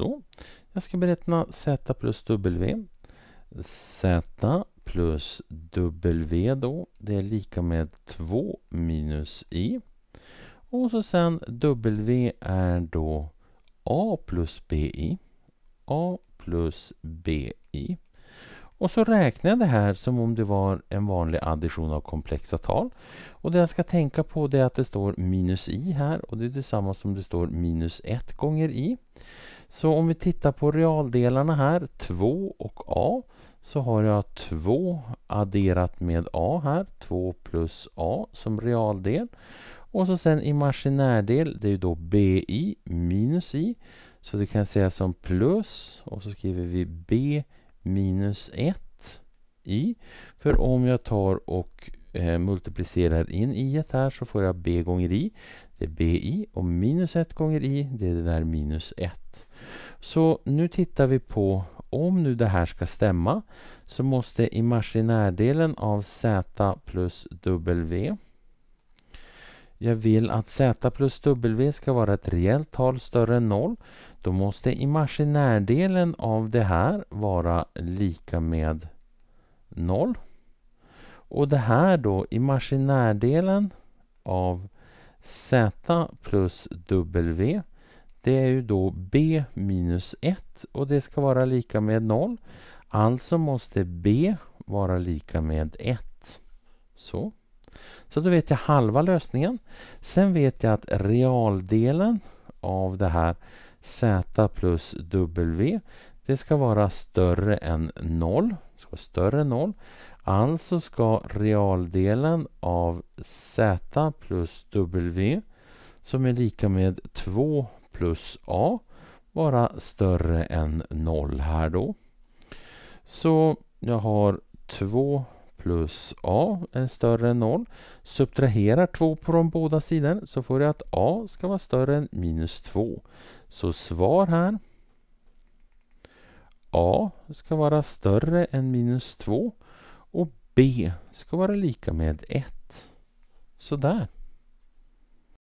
Så, jag ska berätta Z plus W. Z plus W då, det är lika med 2 minus I. Och så sen W är då A plus BI. A plus BI. Och så räknar jag det här som om det var en vanlig addition av komplexa tal. Och det jag ska tänka på det är att det står minus i här och det är detsamma som det står minus 1 gånger i. Så om vi tittar på realdelarna här, 2 och a, så har jag 2 adderat med a här, 2 plus a som realdel. Och så sen imaginärdel, det är ju då bi minus i. Så det kan jag säga som plus och så skriver vi b minus 1 i. För om jag tar och eh, multiplicerar in i här så får jag b gånger i. Det är bi och minus 1 gånger i det är det där minus 1. Så nu tittar vi på om nu det här ska stämma så måste imaginärdelen av z plus w jag vill att Z plus W ska vara ett reellt tal större än 0. Då måste imaginärdelen av det här vara lika med 0. Och det här då, imaginärdelen av Z plus W det är ju då b minus 1 och det ska vara lika med 0. Alltså måste b vara lika med 1. Så. Så då vet jag halva lösningen. Sen vet jag att realdelen av det här z plus w det ska vara större än 0. Ska vara större än 0. Alltså ska realdelen av z plus w som är lika med 2 plus a vara större än 0 här då. Så jag har 2 plus a är större än 0. Subtraherar 2 på de båda sidorna så får jag att a ska vara större än minus 2. Så svar här. a ska vara större än minus 2 och b ska vara lika med 1. Sådär.